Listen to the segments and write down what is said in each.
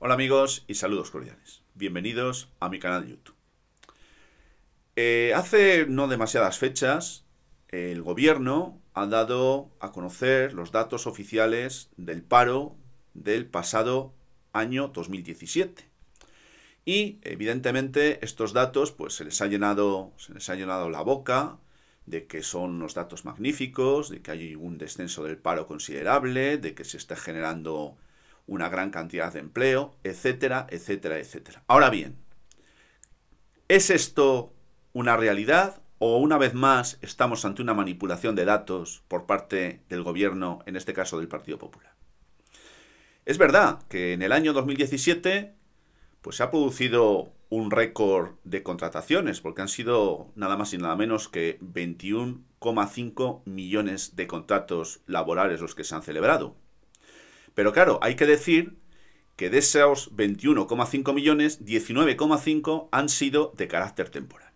Hola amigos y saludos cordiales. Bienvenidos a mi canal de YouTube. Eh, hace no demasiadas fechas, el gobierno ha dado a conocer los datos oficiales del paro del pasado año 2017. Y evidentemente estos datos pues se les ha llenado, se les ha llenado la boca de que son unos datos magníficos, de que hay un descenso del paro considerable, de que se está generando una gran cantidad de empleo, etcétera, etcétera, etcétera. Ahora bien, ¿es esto una realidad o una vez más estamos ante una manipulación de datos por parte del gobierno, en este caso del Partido Popular? Es verdad que en el año 2017 pues se ha producido un récord de contrataciones, porque han sido nada más y nada menos que 21,5 millones de contratos laborales los que se han celebrado. Pero claro, hay que decir que de esos 21,5 millones, 19,5 han sido de carácter temporal.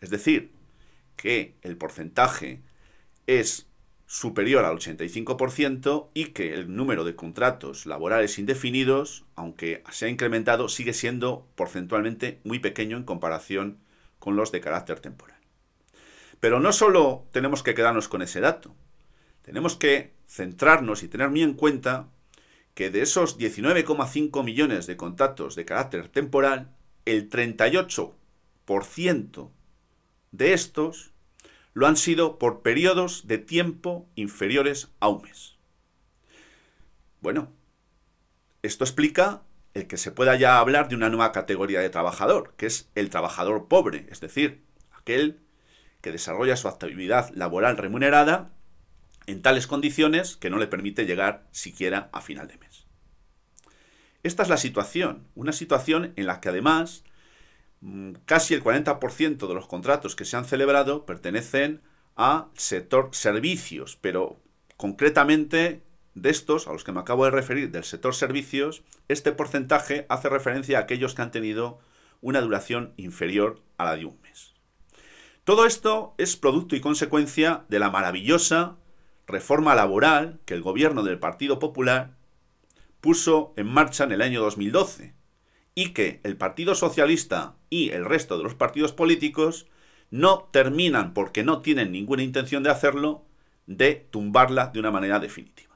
Es decir, que el porcentaje es superior al 85% y que el número de contratos laborales indefinidos, aunque se ha incrementado, sigue siendo porcentualmente muy pequeño en comparación con los de carácter temporal. Pero no solo tenemos que quedarnos con ese dato, tenemos que centrarnos y tener muy en cuenta que de esos 19,5 millones de contactos de carácter temporal, el 38% de estos lo han sido por periodos de tiempo inferiores a un mes. Bueno, esto explica el que se pueda ya hablar de una nueva categoría de trabajador, que es el trabajador pobre, es decir, aquel que desarrolla su actividad laboral remunerada en tales condiciones que no le permite llegar siquiera a final de mes. Esta es la situación, una situación en la que además mm, casi el 40% de los contratos que se han celebrado pertenecen a sector servicios, pero concretamente de estos a los que me acabo de referir del sector servicios, este porcentaje hace referencia a aquellos que han tenido una duración inferior a la de un mes. Todo esto es producto y consecuencia de la maravillosa reforma laboral que el gobierno del Partido Popular puso en marcha en el año 2012 y que el Partido Socialista y el resto de los partidos políticos no terminan, porque no tienen ninguna intención de hacerlo, de tumbarla de una manera definitiva.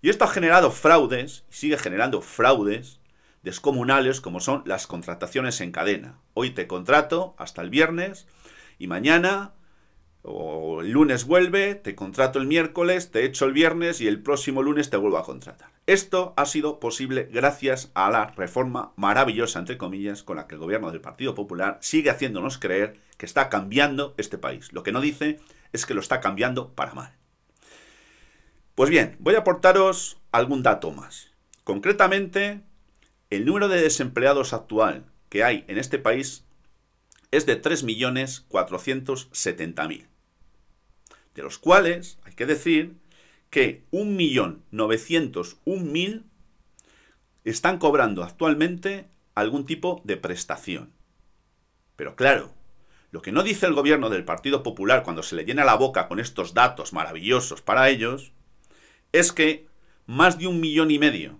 Y esto ha generado fraudes, y sigue generando fraudes descomunales como son las contrataciones en cadena. Hoy te contrato hasta el viernes y mañana el lunes vuelve, te contrato el miércoles, te echo el viernes y el próximo lunes te vuelvo a contratar. Esto ha sido posible gracias a la reforma maravillosa, entre comillas, con la que el gobierno del Partido Popular sigue haciéndonos creer que está cambiando este país. Lo que no dice es que lo está cambiando para mal. Pues bien, voy a aportaros algún dato más. Concretamente, el número de desempleados actual que hay en este país es de 3.470.000 de los cuales hay que decir que 1.901.000 están cobrando actualmente algún tipo de prestación. Pero claro, lo que no dice el gobierno del Partido Popular cuando se le llena la boca con estos datos maravillosos para ellos, es que más de un millón y medio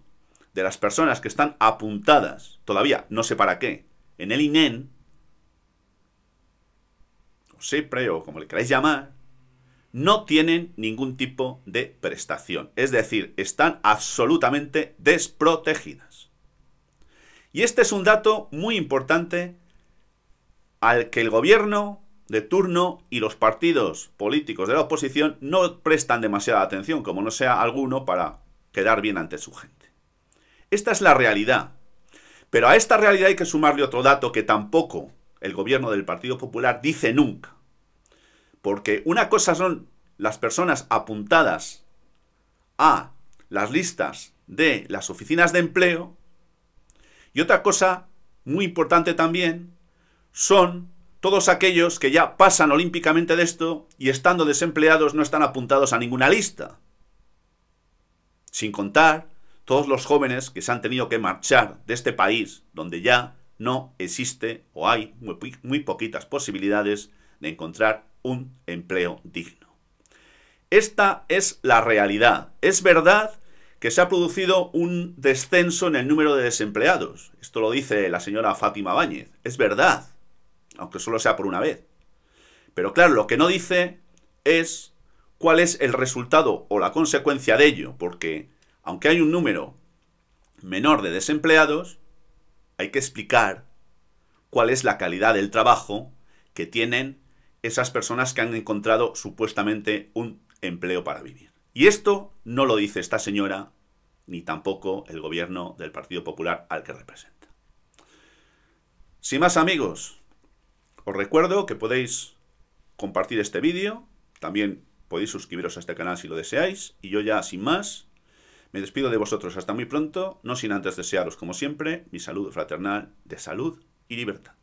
de las personas que están apuntadas, todavía no sé para qué, en el INEN, e o SEPRE, o como le queráis llamar, no tienen ningún tipo de prestación. Es decir, están absolutamente desprotegidas. Y este es un dato muy importante al que el gobierno de turno y los partidos políticos de la oposición no prestan demasiada atención, como no sea alguno para quedar bien ante su gente. Esta es la realidad. Pero a esta realidad hay que sumarle otro dato que tampoco el gobierno del Partido Popular dice nunca. Porque una cosa son las personas apuntadas a las listas de las oficinas de empleo y otra cosa muy importante también son todos aquellos que ya pasan olímpicamente de esto y estando desempleados no están apuntados a ninguna lista. Sin contar todos los jóvenes que se han tenido que marchar de este país donde ya no existe o hay muy, muy poquitas posibilidades de encontrar un empleo digno. Esta es la realidad. Es verdad que se ha producido un descenso en el número de desempleados. Esto lo dice la señora Fátima Báñez. Es verdad, aunque solo sea por una vez. Pero claro, lo que no dice es cuál es el resultado o la consecuencia de ello, porque aunque hay un número menor de desempleados, hay que explicar cuál es la calidad del trabajo que tienen esas personas que han encontrado supuestamente un empleo para vivir. Y esto no lo dice esta señora, ni tampoco el gobierno del Partido Popular al que representa. Sin más amigos, os recuerdo que podéis compartir este vídeo, también podéis suscribiros a este canal si lo deseáis, y yo ya sin más, me despido de vosotros hasta muy pronto, no sin antes desearos como siempre mi saludo fraternal de salud y libertad.